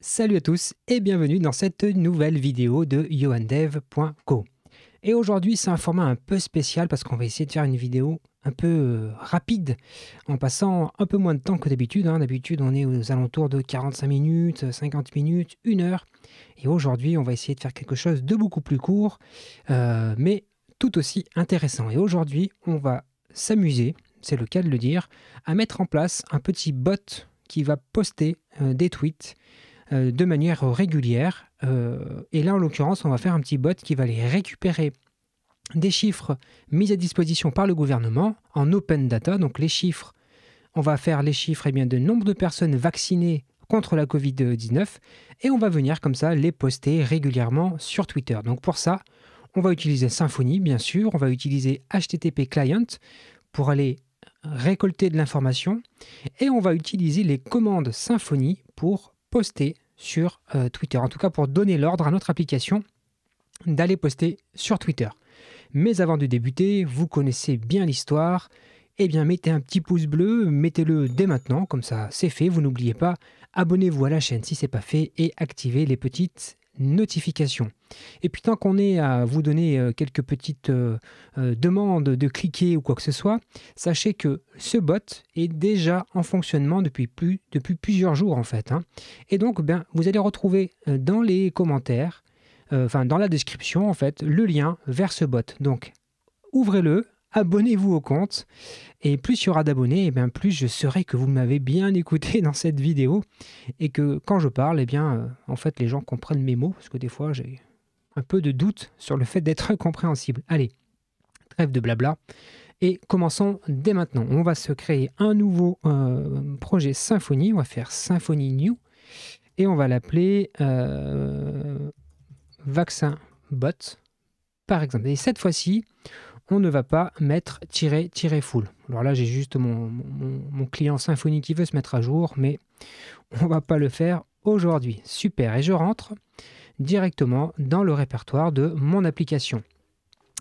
Salut à tous et bienvenue dans cette nouvelle vidéo de yoandev.co Et aujourd'hui, c'est un format un peu spécial parce qu'on va essayer de faire une vidéo un peu euh, rapide en passant un peu moins de temps que d'habitude. Hein. D'habitude, on est aux alentours de 45 minutes, 50 minutes, 1 heure. Et aujourd'hui, on va essayer de faire quelque chose de beaucoup plus court, euh, mais tout aussi intéressant. Et aujourd'hui, on va s'amuser, c'est le cas de le dire, à mettre en place un petit bot qui va poster euh, des tweets euh, de manière régulière. Euh, et là, en l'occurrence, on va faire un petit bot qui va aller récupérer des chiffres mis à disposition par le gouvernement en open data, donc les chiffres. On va faire les chiffres eh bien, de nombre de personnes vaccinées contre la Covid-19 et on va venir comme ça les poster régulièrement sur Twitter. Donc pour ça, on va utiliser Symfony, bien sûr, on va utiliser HTTP Client pour aller récolter de l'information et on va utiliser les commandes Symfony pour poster sur euh, Twitter, en tout cas pour donner l'ordre à notre application d'aller poster sur Twitter. Mais avant de débuter, vous connaissez bien l'histoire. Eh bien, mettez un petit pouce bleu, mettez-le dès maintenant, comme ça c'est fait. Vous n'oubliez pas, abonnez-vous à la chaîne si ce n'est pas fait et activez les petites notification. Et puis tant qu'on est à vous donner euh, quelques petites euh, euh, demandes de cliquer ou quoi que ce soit, sachez que ce bot est déjà en fonctionnement depuis, plusieurs jours en fait. Hein. Et donc ben, vous allez retrouver dans les commentaires, enfin dans la description en fait, le lien vers ce bot. Donc ouvrez-le, abonnez-vous au compte. Et plus il y aura d'abonnés, et eh bien plus je saurai que vous m'avez bien écouté dans cette vidéo et que quand je parle, et eh bien euh, en fait les gens comprennent mes mots parce que des fois j'ai un peu de doute sur le fait d'être compréhensible. Allez, trêve de blabla. Et commençons dès maintenant. On va se créer un nouveau euh, projet Symfony, On va faire Symfony New et on va l'appeler euh, Vaccin Bot, par exemple. Et cette fois-ci, on ne va pas mettre tirer, tirer full. Alors là, j'ai juste mon, client Symfony qui veut se mettre à jour, mais on va pas le faire aujourd'hui. Super, et je rentre directement dans le répertoire de mon application.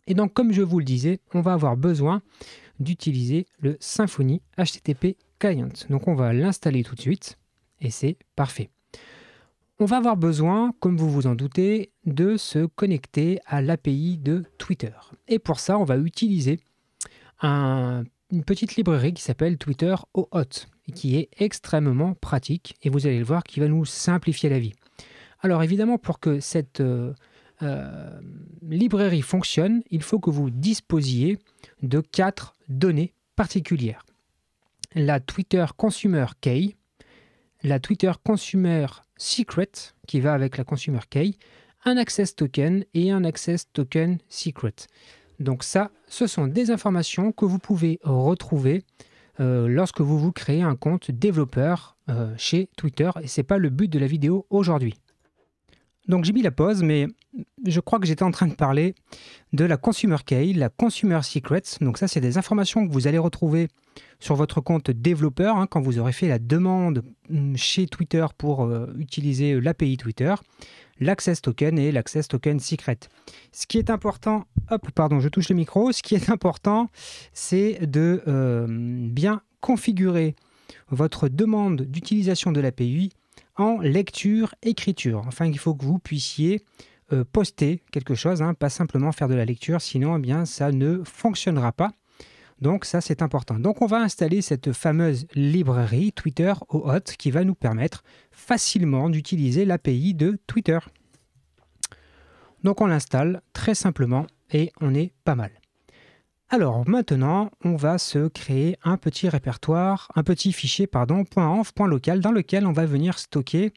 Et donc, comme je vous le disais, on va avoir besoin d'utiliser le Symfony HTTP Client. Donc, on va l'installer tout de suite, et c'est parfait. On va avoir besoin, comme vous vous en doutez, de se connecter à l'API de Twitter. Et pour ça, on va utiliser une petite librairie qui s'appelle Twitter OAuth qui est extrêmement pratique et vous allez le voir qui va nous simplifier la vie. Alors évidemment, pour que cette euh, euh, librairie fonctionne, il faut que vous disposiez de quatre données particulières. La Twitter Consumer Key, la Twitter Consumer secret qui va avec la consumer key, un access token et un access token secret. Donc ça, ce sont des informations que vous pouvez retrouver euh, lorsque vous vous créez un compte développeur euh, chez Twitter et ce n'est pas le but de la vidéo aujourd'hui. Donc j'ai mis la pause, mais je crois que j'étais en train de parler de la Consumer Key, la Consumer Secrets. Donc ça, c'est des informations que vous allez retrouver sur votre compte développeur hein, quand vous aurez fait la demande hum, chez Twitter pour euh, utiliser euh, l'API Twitter, l'Access Token et l'Access Token Secret. Ce qui est important, hop, pardon, je touche le micro, ce qui est important, c'est de euh, bien configurer votre demande d'utilisation de l'API en lecture-écriture. Enfin, il faut que vous puissiez euh, poster quelque chose, hein, pas simplement faire de la lecture, sinon eh bien, ça ne fonctionnera pas. Donc ça, c'est important. Donc on va installer cette fameuse librairie Twitter au hot qui va nous permettre facilement d'utiliser l'API de Twitter. Donc on l'installe très simplement et on est pas mal. Alors maintenant, on va se créer un petit répertoire, un petit fichier pardon, .env.local dans lequel on va venir stocker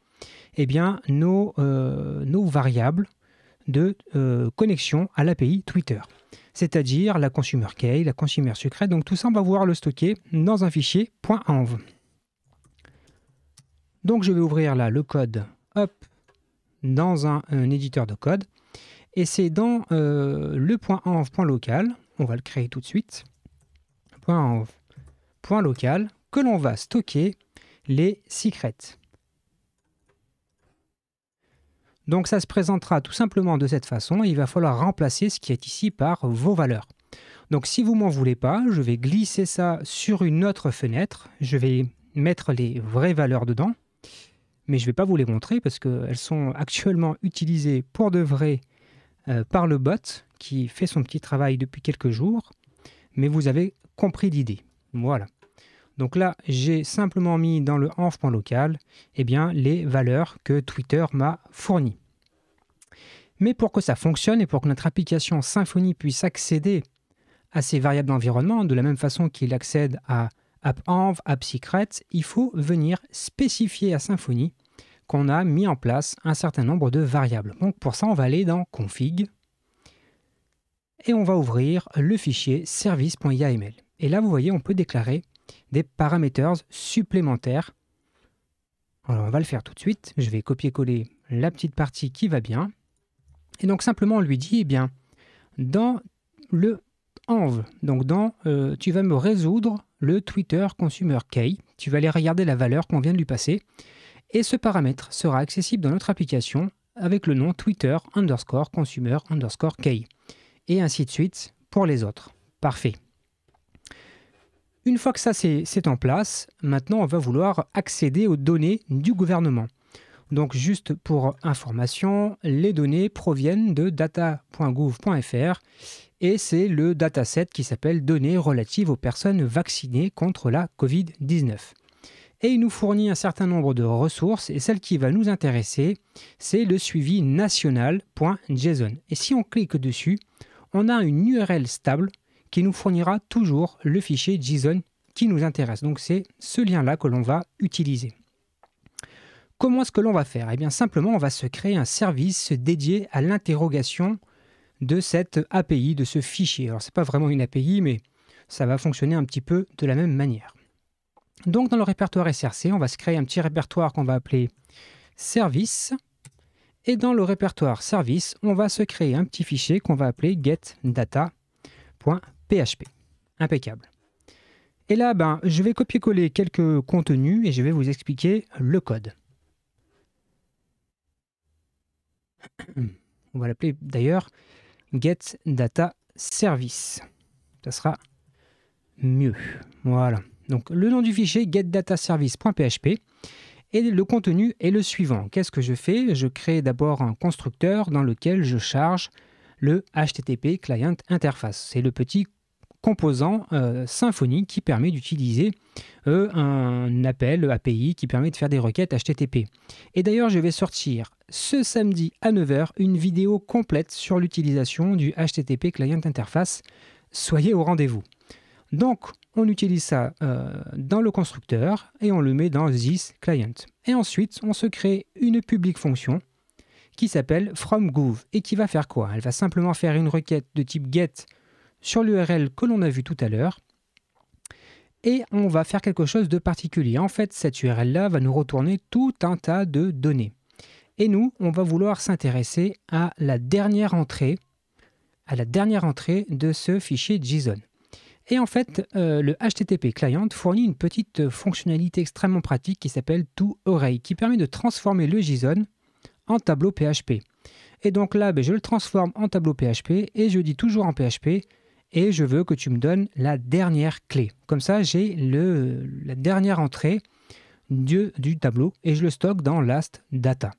eh bien, euh, nos, variables de euh, connexion à l'API Twitter, c'est-à-dire la consumer key, la consumer secret. Donc tout ça, on va pouvoir le stocker dans un fichier .env. Donc je vais ouvrir là le code hop, dans un, éditeur de code. Et c'est dans euh, le .env.local on va le créer tout de suite, point, local, que l'on va stocker les secrets. Donc ça se présentera tout simplement de cette façon, il va falloir remplacer ce qui est ici par vos valeurs. Donc si vous m'en voulez pas, je vais glisser ça sur une autre fenêtre, je vais mettre les vraies valeurs dedans, mais je ne vais pas vous les montrer parce qu'elles sont actuellement utilisées pour de vrai euh, par le bot qui fait son petit travail depuis quelques jours, mais vous avez compris l'idée. Voilà. Donc là, j'ai simplement mis dans le env.local eh bien, les valeurs que Twitter m'a fournies. Mais pour que ça fonctionne et pour que notre application Symfony puisse accéder à ces variables d'environnement de la même façon qu'il accède à AppEnv, AppSecret, il faut venir spécifier à Symfony qu'on a mis en place un certain nombre de variables. Donc pour ça, on va aller dans config et on va ouvrir le fichier service.yaml. Et là, vous voyez, on peut déclarer des paramètres supplémentaires. Alors on va le faire tout de suite. Je vais copier-coller la petite partie qui va bien. Et donc simplement, on lui dit, eh bien, dans le env, donc dans euh, tu vas me résoudre le Twitter Consumer Key, tu vas aller regarder la valeur qu'on vient de lui passer, et ce paramètre sera accessible dans notre application avec le nom Twitter underscore consumer underscore key et ainsi de suite pour les autres. Parfait. Une fois que ça c'est en place, maintenant on va vouloir accéder aux données du gouvernement. Donc juste pour information, les données proviennent de data.gouv.fr et c'est le dataset qui s'appelle Données relatives aux personnes vaccinées contre la Covid-19 et il nous fournit un certain nombre de ressources et celle qui va nous intéresser, c'est le suivi national.json. Et si on clique dessus, on a une URL stable qui nous fournira toujours le fichier JSON qui nous intéresse. Donc c'est ce lien-là que l'on va utiliser. Comment est-ce que l'on va faire Eh bien simplement, on va se créer un service dédié à l'interrogation de cette API, de ce fichier. Alors c'est pas vraiment une API, mais ça va fonctionner un petit peu de la même manière. Donc dans le répertoire SRC, on va se créer un petit répertoire qu'on va appeler service. Et dans le répertoire service, on va se créer un petit fichier qu'on va appeler getdata.php. Impeccable. Et là, ben, je vais copier-coller quelques contenus et je vais vous expliquer le code. On va l'appeler d'ailleurs getDataService. Ça sera mieux. Voilà. Donc le nom du fichier getDataService.php et le contenu est le suivant. Qu'est-ce que je fais Je crée d'abord un constructeur dans lequel je charge le HTTP client interface. C'est le petit composant euh, Symfony qui permet d'utiliser euh, un appel API qui permet de faire des requêtes HTTP. Et d'ailleurs, je vais sortir ce samedi à 9h une vidéo complète sur l'utilisation du HTTP client interface. Soyez au rendez-vous. Donc, on utilise ça euh, dans le constructeur et on le met dans this client. Et ensuite, on se crée une publique fonction qui s'appelle fromGov. et qui va faire quoi Elle va simplement faire une requête de type get sur l'URL que l'on a vu tout à l'heure et on va faire quelque chose de particulier. En fait, cette URL-là va nous retourner tout un tas de données. Et nous, on va vouloir s'intéresser à la dernière entrée à la dernière entrée de ce fichier JSON. Et en fait, euh, le HTTP client fournit une petite fonctionnalité extrêmement pratique qui s'appelle toArray, qui permet de transformer le JSON en tableau PHP. Et donc là, ben, je le transforme en tableau PHP et je dis toujours en PHP et je veux que tu me donnes la dernière clé. Comme ça, j'ai la dernière entrée du, tableau et je le stocke dans last data.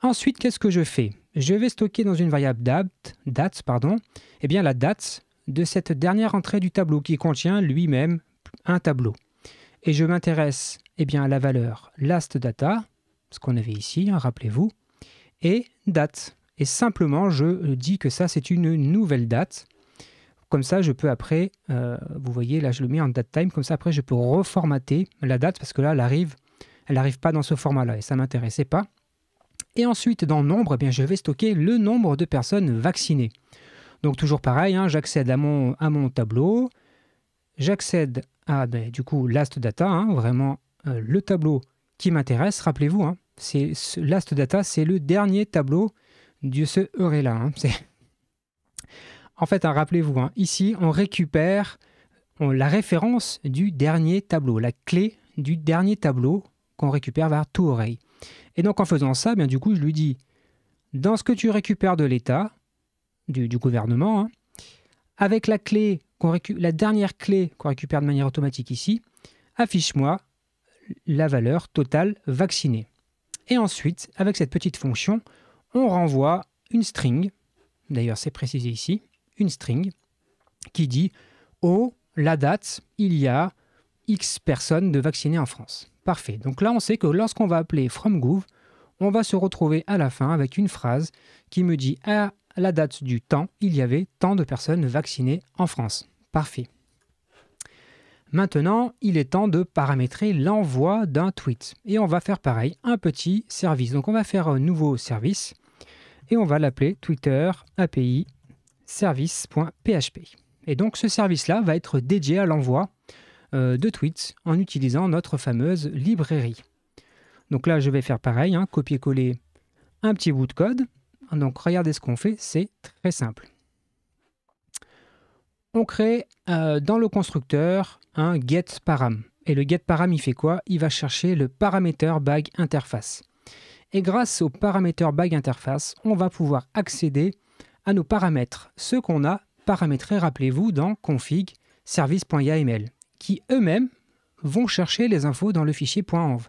Ensuite, qu'est-ce que je fais Je vais stocker dans une variable date, pardon, et eh bien la date, de cette dernière entrée du tableau qui contient lui-même un tableau. Et je m'intéresse eh bien, à la valeur last data, ce qu'on avait ici, hein, rappelez-vous, et date. Et simplement, je dis que ça, c'est une nouvelle date. Comme ça, je peux après, euh, vous voyez, là, je le mets en date time. Comme ça, après, je peux reformater la date parce que là, elle elle n'arrive pas dans ce format-là et ça ne m'intéressait pas. Et ensuite, dans nombre, eh bien, je vais stocker le nombre de personnes vaccinées. Donc toujours pareil, hein, j'accède à mon, à mon tableau, j'accède à ben, du coup last data, hein, vraiment euh, le tableau qui m'intéresse. Rappelez-vous, hein. c'est last data, c'est le dernier tableau de ce e e array-là. en fait, rappelez-vous, ici on récupère la référence du dernier tableau, la clé du dernier tableau qu'on récupère vers tout oreille Et donc en faisant ça, bien du coup, je lui dis dans ce que tu récupères de l'état, du, gouvernement, hein. avec la, clé la dernière clé qu'on récupère de manière automatique ici, affiche-moi la valeur totale vaccinée. Et ensuite, avec cette petite fonction, on renvoie une string, d'ailleurs c'est précisé ici, une string qui dit Oh, la date, il y a X personnes de vaccinées en France. Parfait. Donc là, on sait que lorsqu'on va appeler FromGouv, on va se retrouver à la fin avec une phrase qui me dit à ah, la date du temps, il y avait tant de personnes vaccinées en France. Parfait. Maintenant, il est temps de paramétrer l'envoi d'un tweet. Et on va faire pareil, un petit service. Donc on va faire un nouveau service et on va l'appeler Twitter API service.php. Et donc ce service-là va être dédié à l'envoi euh, de tweets en utilisant notre fameuse librairie. Donc là, je vais faire pareil, hein, copier-coller un petit bout de code donc regardez ce qu'on fait, c'est très simple. On crée euh, dans le constructeur un getParam. Et le getParam, il fait quoi Il va chercher le paramètre bag interface. Et grâce au paramètre bag interface, on va pouvoir accéder à nos paramètres, ceux qu'on a paramétrés, rappelez-vous, dans config service.yaml, qui eux-mêmes vont chercher les infos dans le fichier .env.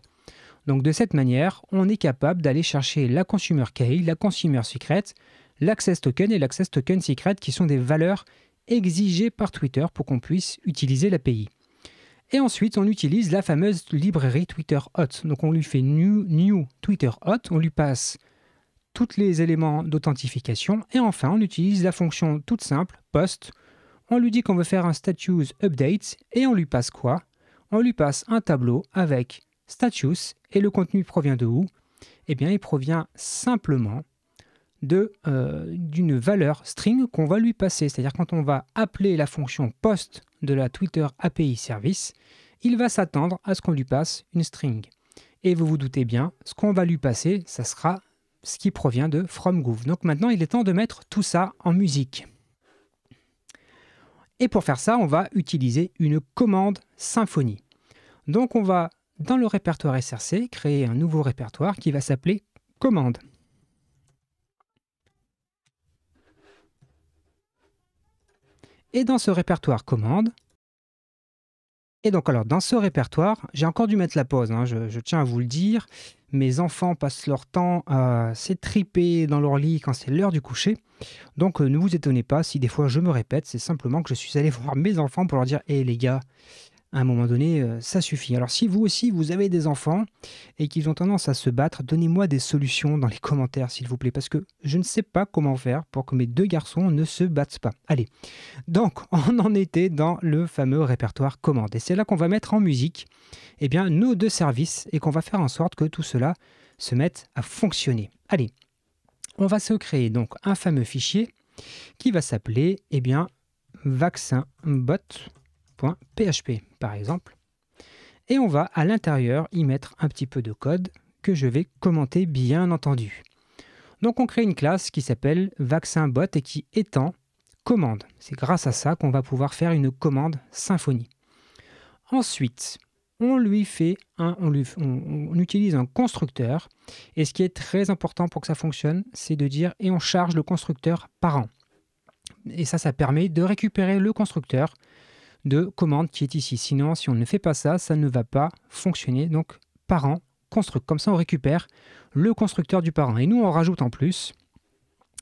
Donc de cette manière, on est capable d'aller chercher la consumer key, la consumer secret, l'access token et l'access token secret qui sont des valeurs exigées par Twitter pour qu'on puisse utiliser l'API. Et ensuite, on utilise la fameuse librairie Twitter Hot. Donc on lui fait new, Twitter Hot, on lui passe tous les éléments d'authentification et enfin, on utilise la fonction toute simple post. On lui dit qu'on veut faire un status update et on lui passe quoi On lui passe un tableau avec Status Et le contenu provient de où Eh bien, il provient simplement euh, d'une valeur string qu'on va lui passer. C'est-à-dire quand on va appeler la fonction post de la Twitter API service, il va s'attendre à ce qu'on lui passe une string. Et vous vous doutez bien, ce qu'on va lui passer, ça sera ce qui provient de fromGouv. Donc maintenant, il est temps de mettre tout ça en musique. Et pour faire ça, on va utiliser une commande symphonie. Donc on va dans le répertoire SRC, créer un nouveau répertoire qui va s'appeler commande. Et dans ce répertoire commande, et donc alors dans ce répertoire, j'ai encore dû mettre la pause, hein, je, tiens à vous le dire, mes enfants passent leur temps à s'étriper dans leur lit quand c'est l'heure du coucher, donc euh, ne vous étonnez pas si des fois je me répète, c'est simplement que je suis allé voir mes enfants pour leur dire hé eh, les gars, à un moment donné, euh, ça suffit. Alors si vous aussi, vous avez des enfants et qu'ils ont tendance à se battre, donnez-moi des solutions dans les commentaires, s'il vous plaît, parce que je ne sais pas comment faire pour que mes deux garçons ne se battent pas. Allez, donc on en était dans le fameux répertoire commande. Et c'est là qu'on va mettre en musique eh bien, nos deux services et qu'on va faire en sorte que tout cela se mette à fonctionner. Allez, on va se créer donc un fameux fichier qui va s'appeler eh bien, vaccin bot PHP, par exemple. Et on va à l'intérieur y mettre un petit peu de code que je vais commenter bien entendu. Donc on crée une classe qui s'appelle VaccinBot et qui étend commande. C'est grâce à ça qu'on va pouvoir faire une commande symphonie. Ensuite, on lui fait un, on, on, utilise un constructeur. Et ce qui est très important pour que ça fonctionne, c'est de dire et on charge le constructeur par an. Et ça, ça permet de récupérer le constructeur de commande qui est ici. Sinon, si on ne fait pas ça, ça ne va pas fonctionner. Donc, parent, construct. Comme ça, on récupère le constructeur du parent. Et nous, on rajoute en plus,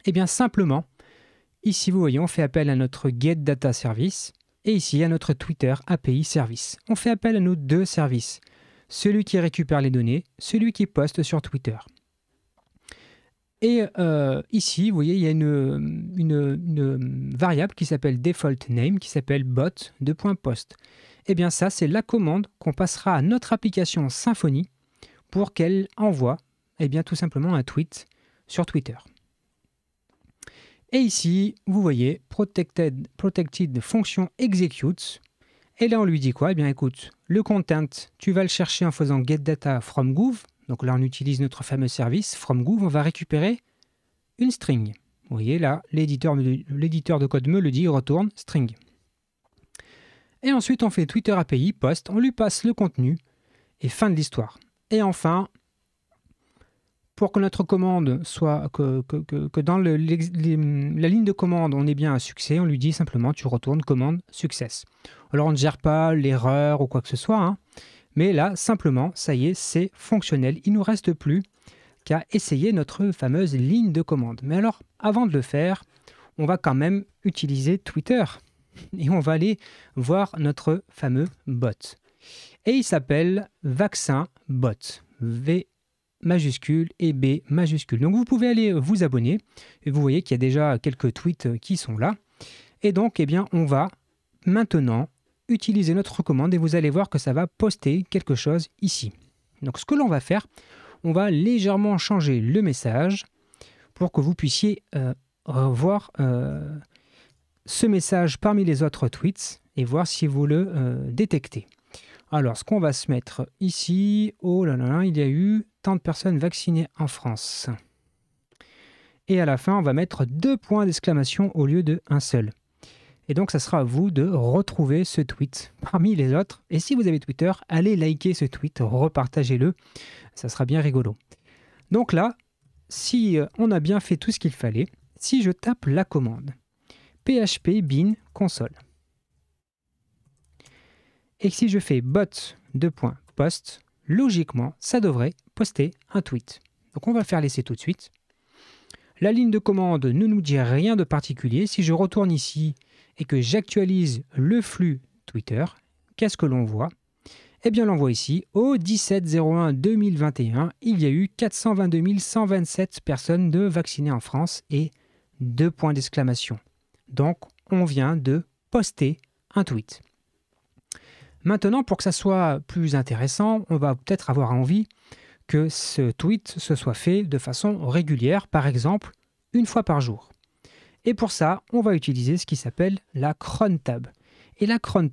Et eh bien, simplement, ici, vous voyez, on fait appel à notre get data service et ici à notre Twitter API service. On fait appel à nos deux services, celui qui récupère les données, celui qui poste sur Twitter. Et euh, ici, vous voyez, il y a une, variable qui s'appelle default name, qui s'appelle bot de point post. Et eh bien ça, c'est la commande qu'on passera à notre application Symfony pour qu'elle envoie, et eh bien tout simplement un tweet sur Twitter. Et ici, vous voyez, protected, protected fonction execute. Et là, on lui dit quoi Eh bien, écoute, le content, tu vas le chercher en faisant getData from donc là, on utilise notre fameux service FromGoov. On va récupérer une string. Vous voyez là, l'éditeur de code me le dit, retourne string. Et ensuite, on fait Twitter API post, on lui passe le contenu et fin de l'histoire. Et enfin, pour que notre commande soit, que, dans la ligne de commande, on ait bien un succès, on lui dit simplement tu retournes commande success. Alors on ne gère pas l'erreur ou quoi que ce soit. Hein. Mais là, simplement, ça y est, c'est fonctionnel. Il ne nous reste plus qu'à essayer notre fameuse ligne de commande. Mais alors, avant de le faire, on va quand même utiliser Twitter et on va aller voir notre fameux bot. Et il s'appelle Vaccin Bot. V majuscule et B majuscule. Donc vous pouvez aller vous abonner et vous voyez qu'il y a déjà quelques tweets qui sont là. Et donc, eh bien, on va maintenant utilisez notre commande et vous allez voir que ça va poster quelque chose ici. Donc ce que l'on va faire, on va légèrement changer le message pour que vous puissiez euh, voir euh, ce message parmi les autres tweets et voir si vous le euh, détectez. Alors, ce qu'on va se mettre ici, oh là là, il y a eu tant de personnes vaccinées en France. Et à la fin, on va mettre deux points d'exclamation au lieu de un seul. Et donc, ça sera à vous de retrouver ce tweet parmi les autres. Et si vous avez Twitter, allez liker ce tweet, repartagez-le. Ça sera bien rigolo. Donc là, si euh, on a bien fait tout ce qu'il fallait, si je tape la commande php bin console et si je fais bot. Post, logiquement, ça devrait poster un tweet. Donc on va faire laisser tout de suite. La ligne de commande ne nous dit rien de particulier. Si je retourne ici et que j'actualise le flux Twitter, qu'est-ce que l'on voit Eh bien, l'on voit ici, au 17-01-2021, il y a eu 422 127 personnes de vaccinées en France et deux points d'exclamation. Donc, on vient de poster un tweet. Maintenant, pour que ça soit plus intéressant, on va peut-être avoir envie que ce tweet se soit fait de façon régulière, par exemple une fois par jour. Et pour ça, on va utiliser ce qui s'appelle la cron Et la cron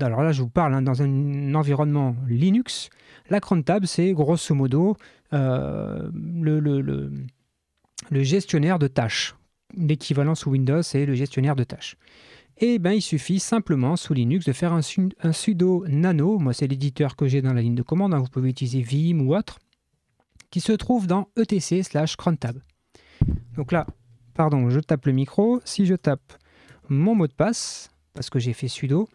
alors là je vous parle hein, dans un environnement Linux, la cron c'est grosso modo euh, le, gestionnaire de tâches. L'équivalent sous Windows c'est le gestionnaire de tâches. Et eh ben, il suffit simplement sous Linux de faire un, sudo nano, moi c'est l'éditeur que j'ai dans la ligne de commande, hein, vous pouvez utiliser Vim ou autre, qui se trouve dans etc slash crontab. Donc là, pardon, je tape le micro, si je tape mon mot de passe, parce que j'ai fait sudo,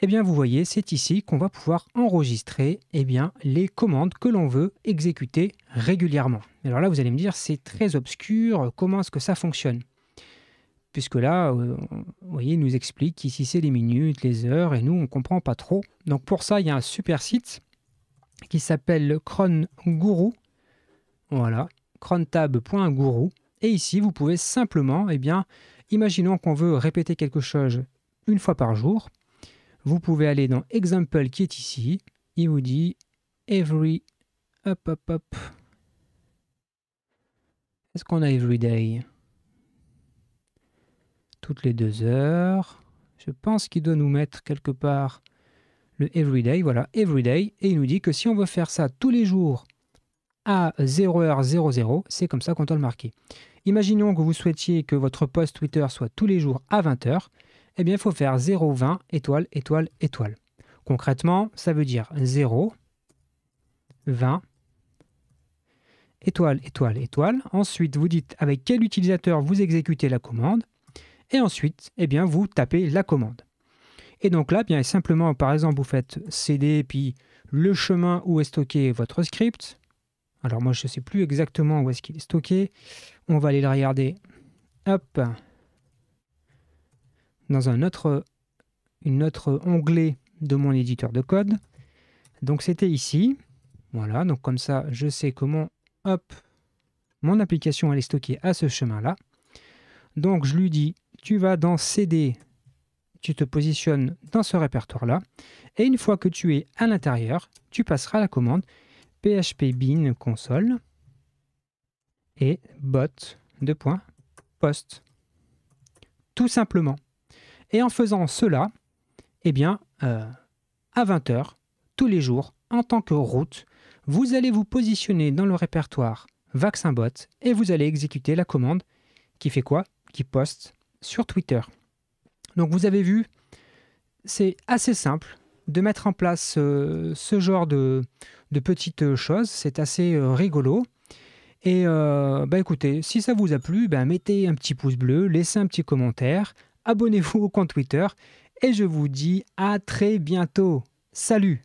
eh bien vous voyez, c'est ici qu'on va pouvoir enregistrer eh bien, les commandes que l'on veut exécuter régulièrement. Alors là, vous allez me dire, c'est très obscur, comment est-ce que ça fonctionne Puisque là, euh, vous voyez, il nous explique qu'ici c'est les minutes, les heures, et nous, on ne comprend pas trop. Donc pour ça, il y a un super site qui s'appelle Cron Guru. Voilà, crontab.guru. Et ici, vous pouvez simplement, eh bien, imaginons qu'on veut répéter quelque chose une fois par jour. Vous pouvez aller dans Example qui est ici. Il vous dit Every. Hop, hop, hop. Est-ce qu'on a Every Day Toutes les deux heures. Je pense qu'il doit nous mettre quelque part le Every Day. Voilà, Every Day. Et il nous dit que si on veut faire ça tous les jours à 0h00, c'est comme ça qu'on doit le marquer. Imaginons que vous souhaitiez que votre post Twitter soit tous les jours à 20h, eh bien il faut faire 020 étoile étoile étoile. Concrètement, ça veut dire 0 20 étoile étoile étoile. Ensuite, vous dites avec quel utilisateur vous exécutez la commande et ensuite, eh bien vous tapez la commande. Et donc là, eh bien simplement par exemple, vous faites cd puis le chemin où est stocké votre script alors moi, je ne sais plus exactement où est-ce qu'il est stocké. On va aller le regarder. Dans un autre, une autre onglet de mon éditeur de code. Donc c'était ici. Voilà, donc comme ça, je sais comment, hop, mon application elle est stockée à ce chemin-là. Donc je lui dis, tu vas dans CD, tu te positionnes dans ce répertoire-là, et une fois que tu es à l'intérieur, tu passeras la commande php bin console et bot de point post. Tout simplement. Et en faisant cela, eh bien, euh, à 20h, tous les jours, en tant que route, vous allez vous positionner dans le répertoire vaccin bot et vous allez exécuter la commande qui fait quoi Qui poste sur Twitter. Donc vous avez vu, c'est assez simple, de mettre en place euh, ce genre de, de petites euh, choses. C'est assez euh, rigolo. Et bah, écoutez, si ça vous a plu, ben, mettez un petit pouce bleu, laissez un petit commentaire, abonnez-vous au compte Twitter et je vous dis à très bientôt. Salut